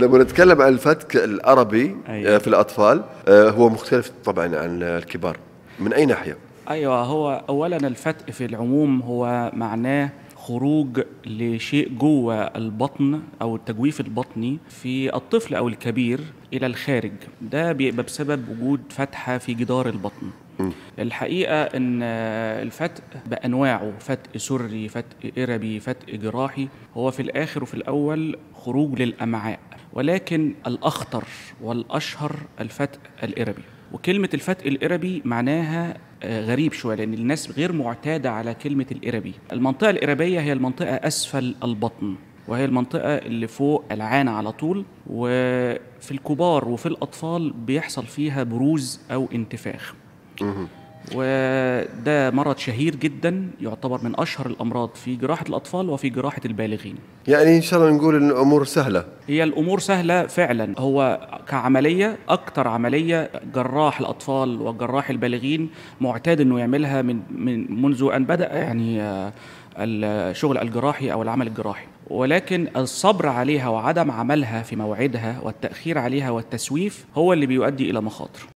لما نتكلم عن الفتك العربي أيوة. في الاطفال آه، هو مختلف طبعا عن الكبار من اي ناحيه ايوه هو اولا الفتق في العموم هو معناه خروج لشيء جوه البطن او التجويف البطني في الطفل او الكبير الى الخارج ده بيبقى بسبب وجود فتحه في جدار البطن الحقيقه ان الفتق بانواعه فتق سري فتق اربي فتق جراحي هو في الاخر وفي الاول خروج للامعاء ولكن الأخطر والأشهر الفتق الإربي وكلمة الفتق الإربي معناها آه، غريب شوية لأن الناس غير معتادة على كلمة الإربي المنطقة الإربية هي المنطقة أسفل البطن وهي المنطقة اللي فوق العانة على طول وفي الكبار وفي الأطفال بيحصل فيها بروز أو انتفاخ وده مرض شهير جدا يعتبر من اشهر الامراض في جراحه الاطفال وفي جراحه البالغين. يعني ان شاء الله نقول ان الامور سهله. هي الامور سهله فعلا هو كعمليه اكثر عمليه جراح الاطفال وجراح البالغين معتاد انه يعملها من من منذ ان بدا يعني آه، الشغل الجراحي او العمل الجراحي. ولكن الصبر عليها وعدم عملها في موعدها والتأخير عليها والتسويف هو اللي بيؤدي إلى مخاطر